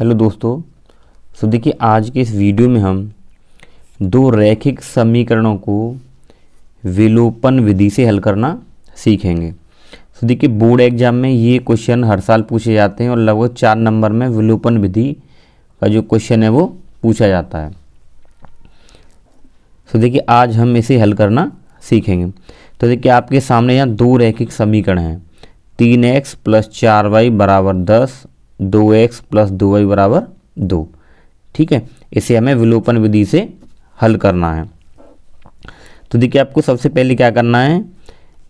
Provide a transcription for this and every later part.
hello दोस्तों सो देखिए आज के इस वीडियो में हम दो रैखिक समीकरणों को विलोपन विधि से हल करना सीखेंगे सो देखिए बोर्ड एग्जाम में ये क्वेश्चन हर साल पूछे जाते हैं और लगभग चार नंबर में विलोपन विधि का जो क्वेश्चन है वो पूछा जाता है सो देखिए आज हम इसे हल करना सीखेंगे तो देखिए आपके सामने यहाँ दो रैखिक समीकरण हैं तीन एक्स प्लस चार वाई बराबर दस दो एक्स प्लस दो वाई बराबर दो ठीक है इसे हमें विलोपन विधि से हल करना है तो देखिए आपको सबसे पहले क्या करना है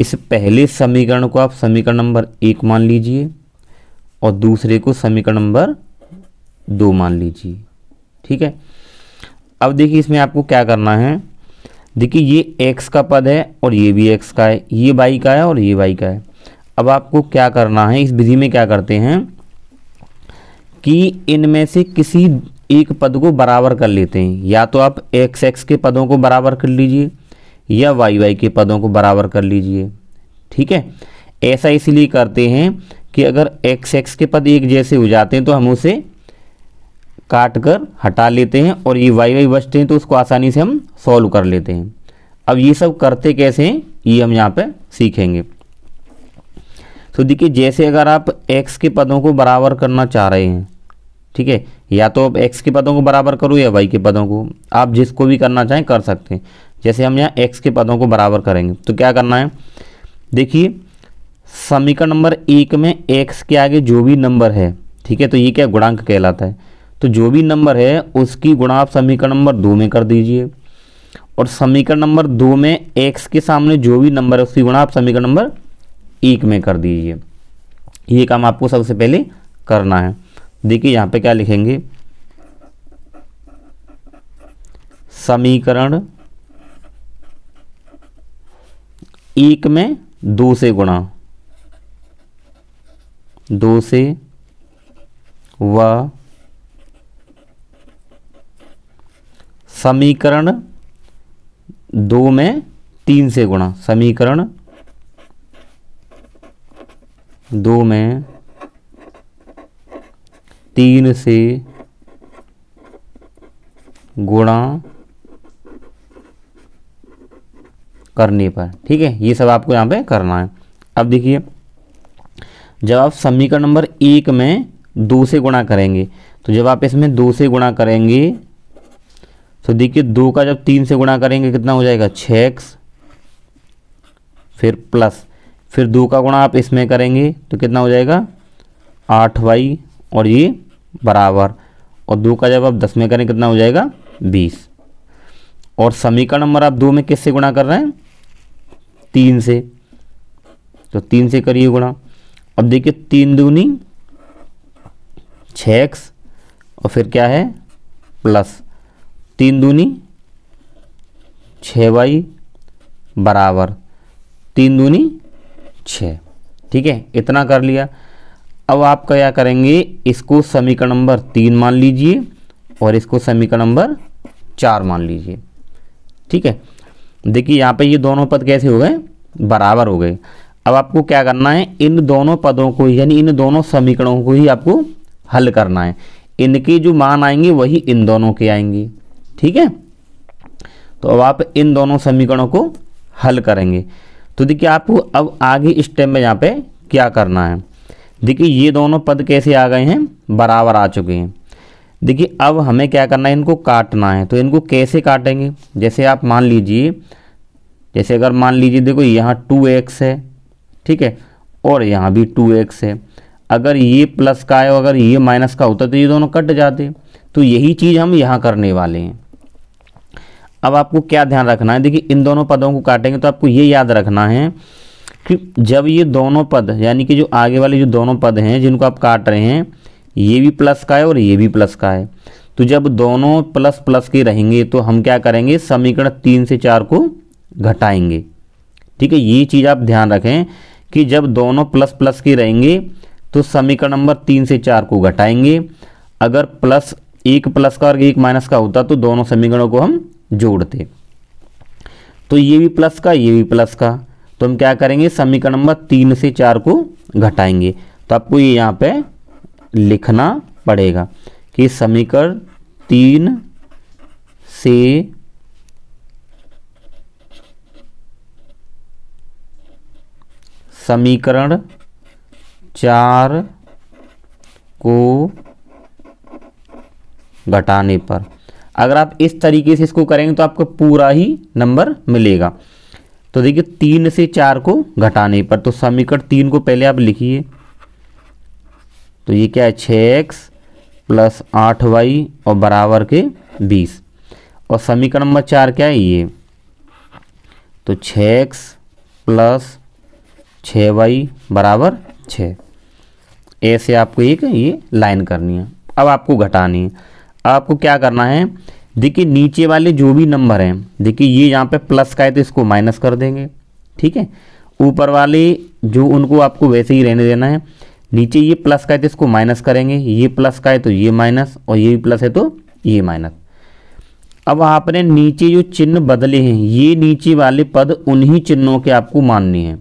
इस पहले समीकरण को आप समीकरण नंबर एक मान लीजिए और दूसरे को समीकरण नंबर दो मान लीजिए ठीक है अब देखिए इसमें आपको क्या करना है देखिए ये एक्स का पद है और ये भी एक्स का है ये बाई का है और ये बाई का है अब आपको क्या करना है इस विधि में क्या करते हैं कि इनमें से किसी एक पद को बराबर कर लेते हैं या तो आप एक्स एक्स के पदों को बराबर कर लीजिए या वाई वाई के पदों को बराबर कर लीजिए ठीक है ऐसा इसलिए करते हैं कि अगर एक्स एक्स के पद एक जैसे हो जाते हैं तो हम उसे काट कर हटा लेते हैं और ये वाई वाई बचते हैं तो उसको आसानी से हम सॉल्व कर लेते हैं अब ये सब करते कैसे हैं ये हम यहाँ पर सीखेंगे तो देखिए जैसे अगर आप एक्स के पदों को बराबर करना चाह रहे हैं ठीक है या तो आप एक्स के पदों को बराबर करो या वाई के पदों को आप जिसको भी करना चाहें कर सकते हैं जैसे हम यहाँ एक्स के पदों को बराबर करेंगे तो क्या करना है देखिए समीकरण नंबर एक में एक्स के आगे जो भी नंबर है ठीक है तो ये क्या गुणांक कहलाता है तो जो भी नंबर है उसकी गुणा आप समीकरण नंबर दो में कर दीजिए और समीकरण नंबर दो में एक्स के सामने जो भी नंबर है उसकी गुणा आप समीकरण नंबर एक में कर दीजिए ये काम आपको सबसे पहले करना है देखिए यहां पे क्या लिखेंगे समीकरण एक में दो से गुणा दो से व समीकरण दो में तीन से गुणा समीकरण दो में तीन से गुणा करने पर ठीक है ये सब आपको यहाँ पे करना है अब देखिए जब आप समीकरण नंबर एक में दो से गुणा करेंगे तो जब आप इसमें दो से गुणा करेंगे तो देखिए दो का जब तीन से गुणा करेंगे कितना हो जाएगा छ एक्स फिर प्लस फिर दो का गुणा आप इसमें करेंगे तो कितना हो जाएगा आठ वाई और ये बराबर और दो का जब आप दस में करें कितना हो जाएगा बीस और समीकरण नंबर आप दो में किससे गुणा कर रहे हैं तीन से तो तीन से करिए गुणा अब देखिए तीन दूनी छ एक्स और फिर क्या है प्लस तीन दूनी छ वाई बराबर तीन दूनी छ ठीक है इतना कर लिया अब आप क्या करेंगे इसको समीकरण नंबर तीन मान लीजिए और इसको समीकरण नंबर चार मान लीजिए ठीक है देखिए यहाँ पे ये दोनों पद कैसे हो गए बराबर हो गए अब आपको क्या करना है इन दोनों पदों को यानी इन दोनों समीकरणों को ही आपको हल करना है इनके जो मान आएंगे वही इन दोनों के आएंगे ठीक है तो अब आप इन दोनों समीकरणों को हल करेंगे तो देखिए आपको अब आगे स्टेप में यहाँ पे क्या करना है देखिए ये दोनों पद कैसे आ गए हैं बराबर आ चुके हैं देखिए अब हमें क्या करना है इनको काटना है तो इनको कैसे काटेंगे जैसे आप मान लीजिए जैसे अगर मान लीजिए देखो यहाँ टू एक्स है ठीक है और यहाँ भी टू एक्स है अगर ये प्लस का है और अगर ये माइनस का होता तो ये दोनों कट जाते तो यही चीज़ हम यहाँ करने वाले हैं अब आपको क्या ध्यान रखना है देखिए इन दोनों पदों को काटेंगे तो आपको ये याद रखना है कि जब ये दोनों पद यानी कि जो आगे वाले जो दोनों पद हैं जिनको आप काट रहे हैं ये भी प्लस का है और ये भी प्लस का है तो जब दोनों प्लस प्लस के रहेंगे तो हम क्या करेंगे समीकरण तीन से चार को घटाएंगे ठीक है ये चीज़ आप ध्यान रखें कि जब दोनों प्लस प्लस के रहेंगे तो समीकरण नंबर तीन से चार को घटाएंगे अगर प्लस एक प्लस का और एक माइनस का होता तो दोनों समीकरणों को हम जोड़ते तो ये भी प्लस का ये भी प्लस का तो हम क्या करेंगे समीकरण नंबर तीन से चार को घटाएंगे तो आपको ये यहाँ पे लिखना पड़ेगा कि समीकरण तीन से समीकरण चार को घटाने पर अगर आप इस तरीके से इसको करेंगे तो आपको पूरा ही नंबर मिलेगा तो देखिए तीन से चार को घटाने पर तो समीकरण तीन को पहले आप लिखिए तो ये क्या है छः एक्स प्लस आठ वाई और बराबर के बीस और समीकरण नंबर चार क्या है ये तो छः एक्स प्लस छः वाई बराबर छ ऐसे आपको एक ये लाइन करनी है अब आपको घटानी है आपको क्या करना है देखिए नीचे वाले जो भी नंबर हैं देखिए ये यहाँ पे प्लस का है तो इसको माइनस कर देंगे ठीक है ऊपर वाले जो उनको आपको वैसे ही रहने देना है नीचे ये प्लस का है तो इसको माइनस करेंगे ये प्लस का है तो ये माइनस और ये प्लस है तो ये माइनस अब आपने नीचे जो चिन्ह बदले हैं ये नीचे वाले पद उन्हीं चिन्हों के आपको माननी है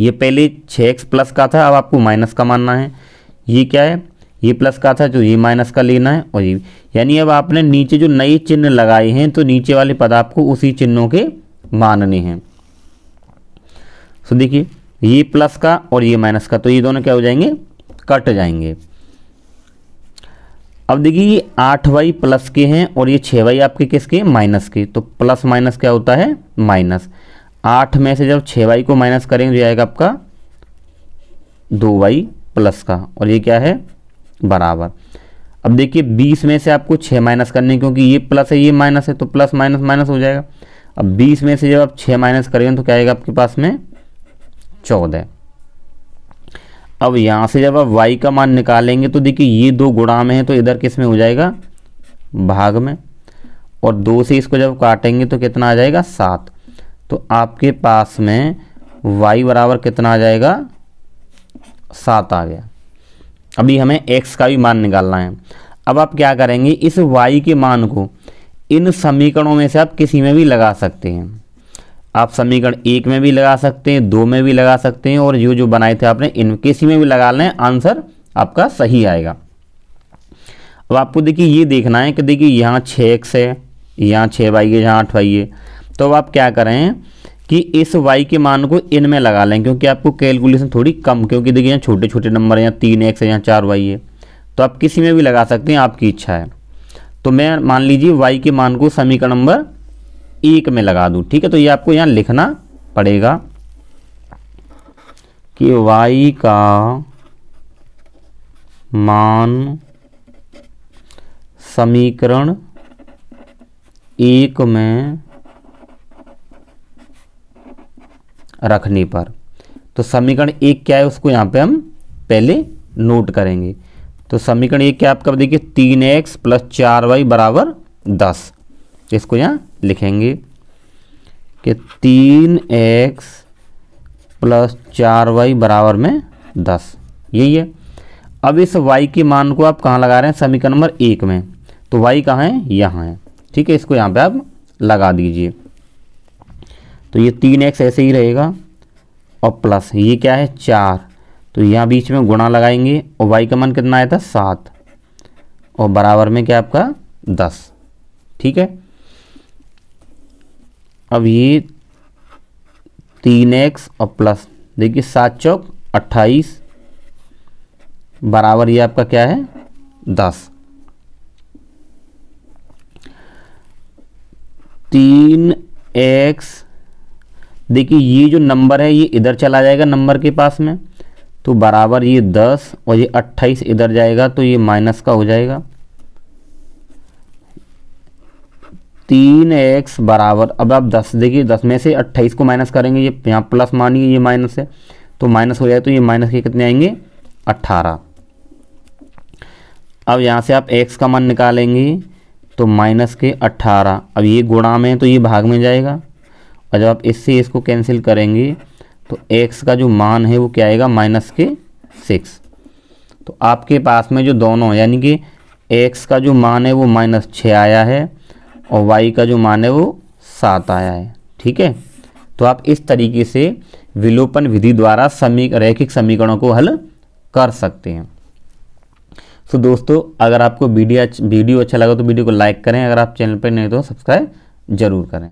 ये पहले छः एक्स प्लस का था अब आपको माइनस का मानना है ये क्या है ये प्लस का था जो ये माइनस का लेना है और ये यानी अब आपने नीचे जो नए चिन्ह लगाए हैं तो नीचे वाले पद आपको उसी चिन्हों के मानने हैं सो देखिए ये प्लस का और ये माइनस का तो ये दोनों क्या हो जाएंगे कट जाएंगे अब देखिए ये आठ वाई प्लस के हैं और ये छः वाई आपके किसके माइनस के तो प्लस माइनस क्या होता है माइनस आठ में से जब छः वाई को माइनस करेंगे तो आएगा आपका दो वाई प्लस का और ये क्या है बराबर अब देखिए बीस में से आपको छः माइनस करने क्योंकि ये प्लस है ये माइनस है तो प्लस माइनस माइनस हो जाएगा अब बीस में से जब आप छः माइनस करेंगे तो क्या आएगा आपके पास में चौदह अब यहाँ से जब आप y का मान निकालेंगे तो देखिए ये दो गुणा में है तो इधर किस में हो जाएगा भाग में और दो से इसको जब काटेंगे तो कितना आ जाएगा सात तो आपके पास में y बराबर कितना आ जाएगा सात आ गया अभी हमें एक्स का भी मान निकालना है अब आप क्या करेंगे इस वाई के मान को इन समीकरणों में से आप किसी में भी लगा सकते हैं आप समीकरण एक में भी लगा सकते हैं दो में भी लगा सकते हैं और जो जो बनाए थे आपने इन किसी में भी लगा लें आंसर आपका सही आएगा अब आपको देखिए ये देखना है कि देखिए यहाँ छः एक्स है यहाँ छः वाई है यहाँ आठ वाई है तो अब आप क्या करें कि इस वाई के मान को इन में लगा लें क्योंकि आपको कैलकुलेशन थोड़ी कम क्योंकि देखिए यहाँ छोटे छोटे नंबर यहाँ तीन एक्स है यहाँ चार वाई है तो आप किसी में भी लगा सकते हैं आपकी इच्छा है तो मैं मान लीजिए वाई के मान को समीकरण नंबर एक में लगा दूँ ठीक है तो ये आपको यहाँ लिखना पड़ेगा कि वाई का मान समीकरण एक में रखने पर तो समीकरण एक क्या है उसको यहाँ पे हम पहले नोट करेंगे तो समीकरण एक क्या आपका देखिए तीन एक्स प्लस चार वाई बराबर दस इसको यहाँ लिखेंगे कि तीन एक्स प्लस चार वाई बराबर में दस यही है अब इस y के मान को आप कहाँ लगा रहे हैं समीकरण नंबर एक में तो y कहाँ है यहाँ है ठीक है इसको यहाँ पे आप लगा दीजिए तो ये तीन एक्स ऐसे ही रहेगा और प्लस ये क्या है चार तो यहाँ बीच में गुणा लगाएंगे और वाई का मन कितना आया था सात और बराबर में क्या आपका दस ठीक है अब ये तीन एक्स और प्लस देखिए सात चौक अट्ठाईस बराबर ये आपका क्या है दस तीन एक्स देखिए ये जो नंबर है ये इधर चला जाएगा नंबर के पास में तो बराबर ये दस और ये अट्ठाईस इधर जाएगा तो ये माइनस का हो जाएगा तीन एक्स बराबर अब आप दस देखिए दस में से अट्ठाईस को माइनस करेंगे ये यहाँ प्लस मानिए ये माइनस है तो माइनस हो जाए तो ये माइनस के कितने आएंगे अट्ठारह अब यहाँ से आप एक्स का मान निकालेंगे तो माइनस के अट्ठारह अब ये गुणा में तो ये भाग में जाएगा और जब आप इससे इसको कैंसिल करेंगे तो एक्स का जो मान है वो क्या आएगा माइनस के सिक्स तो आपके पास में जो दोनों यानी कि एक्स का जो मान है वो माइनस छः आया है और वाई का जो मान है वो सात आया है ठीक है तो आप इस तरीके से विलोपन विधि द्वारा समी रैखिक समीकरणों को हल कर सकते हैं सो तो so, दोस्तों अगर आपको वीडियो वीडियो अच्छा लगा तो वीडियो को लाइक करें अगर आप चैनल पर नहीं तो सब्सक्राइब जरूर करें